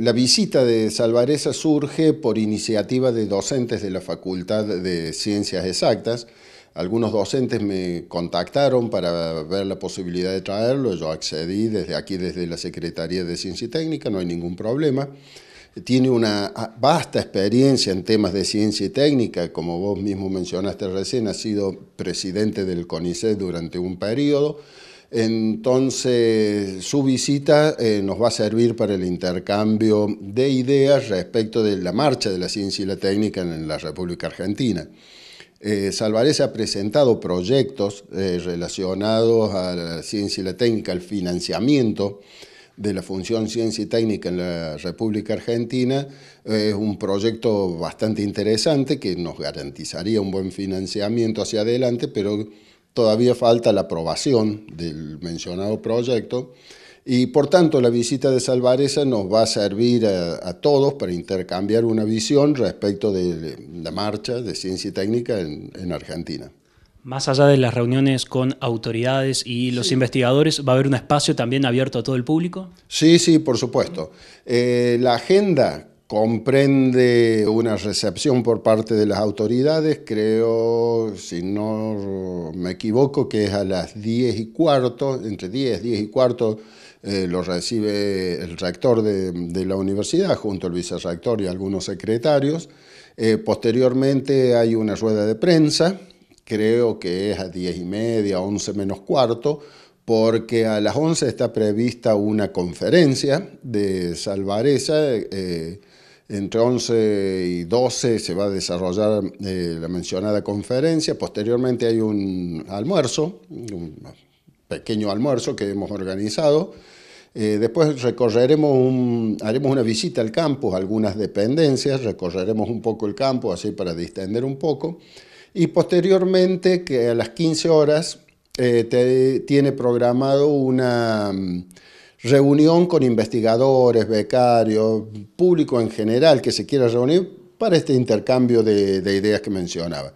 La visita de Salvareza surge por iniciativa de docentes de la Facultad de Ciencias Exactas. Algunos docentes me contactaron para ver la posibilidad de traerlo. Yo accedí desde aquí, desde la Secretaría de Ciencia y Técnica, no hay ningún problema. Tiene una vasta experiencia en temas de ciencia y técnica, como vos mismo mencionaste recién, ha sido presidente del CONICET durante un periodo. Entonces, su visita eh, nos va a servir para el intercambio de ideas respecto de la marcha de la ciencia y la técnica en la República Argentina. Eh, Salvarez ha presentado proyectos eh, relacionados a la ciencia y la técnica, al financiamiento de la función ciencia y técnica en la República Argentina. Es un proyecto bastante interesante que nos garantizaría un buen financiamiento hacia adelante, pero Todavía falta la aprobación del mencionado proyecto y por tanto la visita de Salvareza nos va a servir a, todos para intercambiar una visión respecto de la marcha de ciencia y técnica en, Argentina. Más allá de las reuniones con autoridades y los investigadores, ¿va a haber un espacio también abierto a todo el público? Sí, sí, por supuesto. Eh, la agenda comprende una recepción por parte de las autoridades, creo, si no me equivoco, que es a las 10 y cuarto, entre 10, 10 y cuarto, eh, lo recibe el rector de, la universidad junto al vicerrector y algunos secretarios. Eh, posteriormente hay una rueda de prensa, creo que es a 10 y media, 11 menos cuarto, porque a las 11 está prevista una conferencia de Salvareza. Eh, entre 11 y 12 se va a desarrollar eh, la mencionada conferencia. Posteriormente hay un almuerzo, un pequeño almuerzo que hemos organizado. Eh, después recorreremos haremos una visita al campus, algunas dependencias, recorreremos un poco el campo así para distender un poco. Y posteriormente, que a las 15 horas, eh, tiene programado una mm, reunión con investigadores, becarios, público en general que se quiera reunir para este intercambio de ideas que mencionaba.